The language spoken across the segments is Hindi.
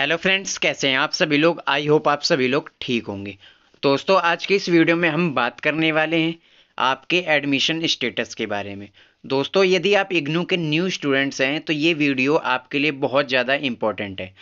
हेलो फ्रेंड्स कैसे हैं आप सभी लोग आई होप आप सभी लोग ठीक होंगे दोस्तों आज के इस वीडियो में हम बात करने वाले हैं आपके एडमिशन स्टेटस के बारे में दोस्तों यदि आप इग्नू के न्यू स्टूडेंट्स हैं तो ये वीडियो आपके लिए बहुत ज़्यादा इम्पॉर्टेंट है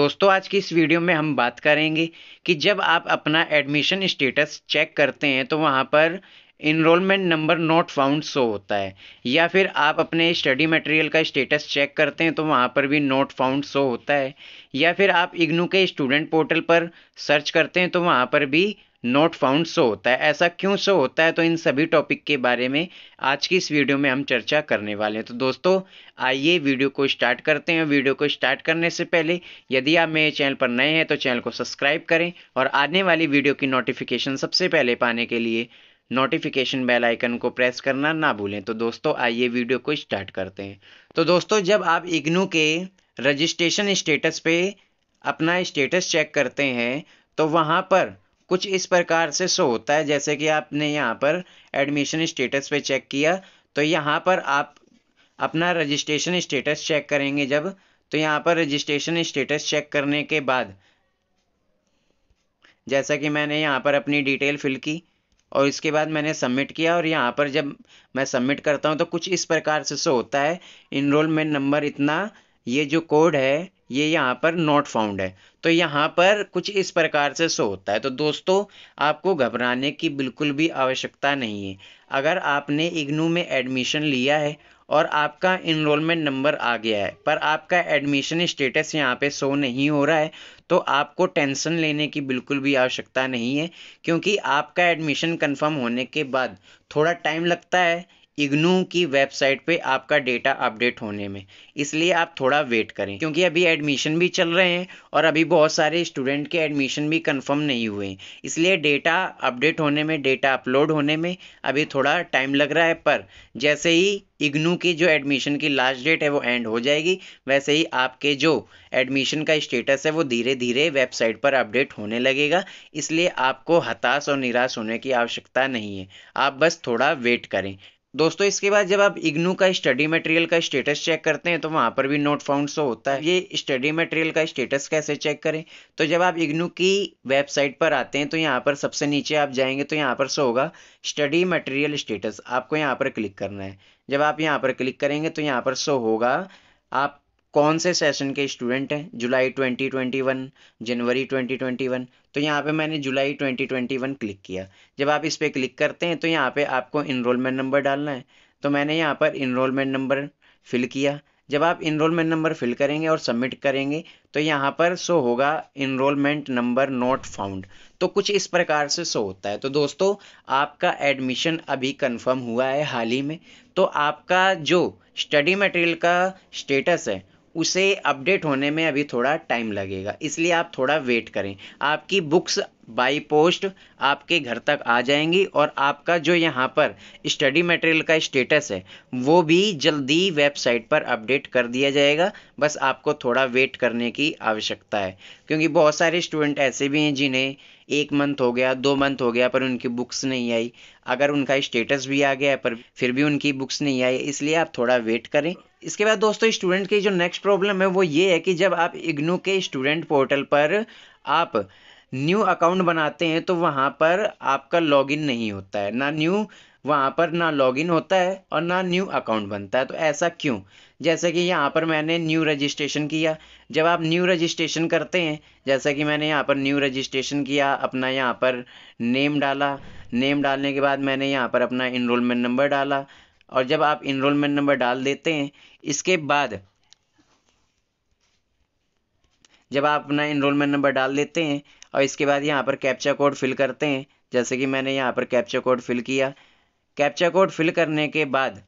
दोस्तों आज की इस वीडियो में हम बात करेंगे कि जब आप अपना एडमिशन स्टेटस चेक करते हैं तो वहाँ पर enrolment number not found show होता है या फिर आप अपने स्टडी मटेरियल का स्टेटस चेक करते हैं तो वहाँ पर भी नॉट फाउंड शो होता है या फिर आप इग्नू के स्टूडेंट पोर्टल पर सर्च करते हैं तो वहाँ पर भी नॉट फाउंड शो होता है ऐसा क्यों शो होता है तो इन सभी टॉपिक के बारे में आज की इस वीडियो में हम चर्चा करने वाले हैं तो दोस्तों आइए वीडियो को स्टार्ट करते हैं वीडियो को स्टार्ट करने से पहले यदि आप मेरे चैनल पर नए हैं तो चैनल को सब्सक्राइब करें और आने वाली वीडियो की नोटिफिकेशन सबसे पहले पाने के लिए नोटिफिकेशन बेल आइकन को प्रेस करना ना भूलें तो दोस्तों आइए वीडियो को स्टार्ट करते हैं तो दोस्तों जब आप इग्नू के रजिस्ट्रेशन स्टेटस पे अपना स्टेटस चेक करते हैं तो वहाँ पर कुछ इस प्रकार से शो होता है जैसे कि आपने यहाँ पर एडमिशन स्टेटस पे चेक किया तो यहाँ पर आप अपना रजिस्ट्रेशन स्टेटस चेक करेंगे जब तो यहाँ पर रजिस्ट्रेशन स्टेटस चेक करने के बाद जैसा कि मैंने यहाँ पर अपनी डिटेल फिल की और इसके बाद मैंने सबमिट किया और यहाँ पर जब मैं सबमिट करता हूँ तो कुछ इस प्रकार से सो होता है इनरोलमेंट नंबर इतना ये जो कोड है ये यहाँ पर नॉट फाउंड है तो यहाँ पर कुछ इस प्रकार से सो होता है तो दोस्तों आपको घबराने की बिल्कुल भी आवश्यकता नहीं है अगर आपने इग्नू में एडमिशन लिया है और आपका इनरोलमेंट नंबर आ गया है पर आपका एडमिशन स्टेटस यहाँ पे शो नहीं हो रहा है तो आपको टेंशन लेने की बिल्कुल भी आवश्यकता नहीं है क्योंकि आपका एडमिशन कंफर्म होने के बाद थोड़ा टाइम लगता है इग्नू की वेबसाइट पे आपका डेटा अपडेट होने में इसलिए आप थोड़ा वेट करें क्योंकि अभी एडमिशन भी चल रहे हैं और अभी बहुत सारे स्टूडेंट के एडमिशन भी कंफर्म नहीं हुए हैं इसलिए डेटा अपडेट होने में डेटा अपलोड होने में अभी थोड़ा टाइम लग रहा है पर जैसे ही इग्नू की जो एडमिशन की लास्ट डेट है वो एंड हो जाएगी वैसे ही आपके जो एडमिशन का स्टेटस है वो धीरे धीरे वेबसाइट पर अपडेट होने लगेगा इसलिए आपको हताश और निराश होने की आवश्यकता नहीं है आप बस थोड़ा वेट करें दोस्तों इसके बाद जब आप इग्नू का स्टडी मटेरियल का स्टेटस चेक करते हैं तो वहाँ पर भी नोट फाउंड शो होता है ये स्टडी मटेरियल का स्टेटस कैसे चेक करें तो जब आप इग्नू की वेबसाइट पर आते हैं तो यहाँ पर सबसे नीचे आप जाएंगे तो यहाँ पर शो होगा स्टडी मटेरियल स्टेटस आपको यहाँ पर क्लिक करना है जब आप यहाँ पर क्लिक करेंगे तो यहाँ पर शो होगा आप कौन से सेशन के स्टूडेंट हैं जुलाई 2021 जनवरी 2021 तो यहाँ पे मैंने जुलाई 2021 क्लिक किया जब आप इस पर क्लिक करते हैं तो यहाँ पे आपको इनरोलमेंट नंबर डालना है तो मैंने यहाँ पर इनरोलमेंट नंबर फिल किया जब आप इनरोलमेंट नंबर फिल करेंगे और सबमिट करेंगे तो यहाँ पर सो होगा इनरोलमेंट नंबर नॉट फाउंड तो कुछ इस प्रकार से सो होता है तो दोस्तों आपका एडमिशन अभी कंफर्म हुआ है हाल ही में तो आपका जो स्टडी मटेरियल का स्टेटस है उसे अपडेट होने में अभी थोड़ा टाइम लगेगा इसलिए आप थोड़ा वेट करें आपकी बुक्स बाई पोस्ट आपके घर तक आ जाएंगी और आपका जो यहाँ पर स्टडी मटेरियल का स्टेटस है वो भी जल्दी वेबसाइट पर अपडेट कर दिया जाएगा बस आपको थोड़ा वेट करने की आवश्यकता है क्योंकि बहुत सारे स्टूडेंट ऐसे भी हैं जिन्हें एक मंथ हो गया दो मंथ हो गया पर उनकी बुक्स नहीं आई अगर उनका स्टेटस भी आ गया पर फिर भी उनकी बुक्स नहीं आई इसलिए आप थोड़ा वेट करें इसके बाद दोस्तों स्टूडेंट की जो नेक्स्ट प्रॉब्लम है वो ये है कि जब आप इग्नू के स्टूडेंट पोर्टल पर आप न्यू अकाउंट बनाते हैं तो वहाँ पर आपका लॉगिन नहीं होता है ना न्यू वहाँ पर ना लॉगिन होता है और ना न्यू अकाउंट बनता है तो ऐसा क्यों जैसे कि यहाँ पर मैंने न्यू रजिस्ट्रेशन किया जब आप न्यू रजिस्ट्रेशन करते हैं जैसा कि मैंने यहाँ पर न्यू रजिस्ट्रेशन किया अपना यहाँ पर नेम डाला नेम डालने के बाद मैंने यहाँ पर अपना इनरोलमेंट नंबर डाला और जब आप इनरोलमेंट नंबर डाल देते हैं इसके बाद जब आप अपना इनरोलमेंट नंबर डाल देते हैं और इसके बाद यहाँ पर कैप्चा कोड फिल करते हैं जैसे कि मैंने यहाँ पर कैप्चा कोड फिल किया कैप्चा कोड फिल करने के बाद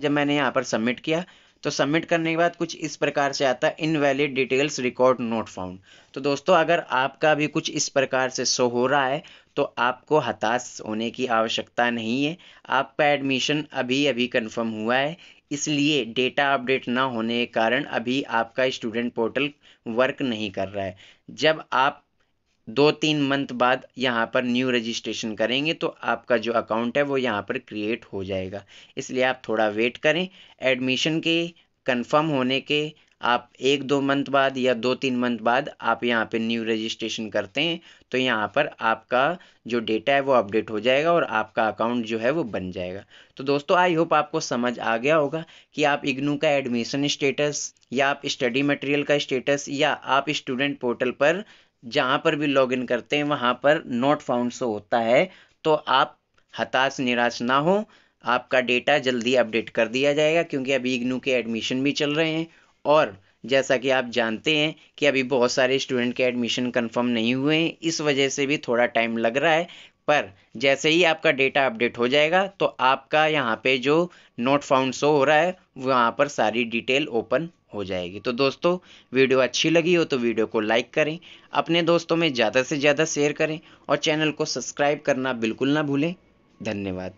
जब मैंने यहाँ पर सबमिट किया तो सबमिट करने के बाद कुछ इस प्रकार से आता है invalid details record not found तो दोस्तों अगर आपका भी कुछ इस प्रकार से शो हो रहा है तो आपको हताश होने की आवश्यकता नहीं है आपका एडमिशन अभी अभी कंफर्म हुआ है इसलिए डेटा अपडेट ना होने के कारण अभी आपका स्टूडेंट पोर्टल वर्क नहीं कर रहा है जब आप दो तीन मंथ बाद यहाँ पर न्यू रजिस्ट्रेशन करेंगे तो आपका जो अकाउंट है वो यहाँ पर क्रिएट हो जाएगा इसलिए आप थोड़ा वेट करें एडमिशन के कंफर्म होने के आप एक दो मंथ बाद या दो तीन मंथ बाद आप यहाँ पे न्यू रजिस्ट्रेशन करते हैं तो यहाँ पर आपका जो डेटा है वो अपडेट हो जाएगा और आपका अकाउंट जो है वो बन जाएगा तो दोस्तों आई होप आपको समझ आ गया होगा कि आप इग्नू का एडमिशन स्टेटस या आप स्टडी मटेरियल का स्टेटस या आप स्टूडेंट पोर्टल पर जहाँ पर भी लॉग करते हैं वहाँ पर नोट फाउंड सो होता है तो आप हताश निराश ना हो आपका डेटा जल्दी अपडेट कर दिया जाएगा क्योंकि अभी इग्नू के एडमिशन भी चल रहे हैं और जैसा कि आप जानते हैं कि अभी बहुत सारे स्टूडेंट के एडमिशन कंफर्म नहीं हुए हैं इस वजह से भी थोड़ा टाइम लग रहा है पर जैसे ही आपका डेटा अपडेट हो जाएगा तो आपका यहाँ पे जो नोट फाउंड शो हो रहा है वहाँ पर सारी डिटेल ओपन हो जाएगी तो दोस्तों वीडियो अच्छी लगी हो तो वीडियो को लाइक करें अपने दोस्तों में ज़्यादा से ज़्यादा शेयर करें और चैनल को सब्सक्राइब करना बिल्कुल ना भूलें धन्यवाद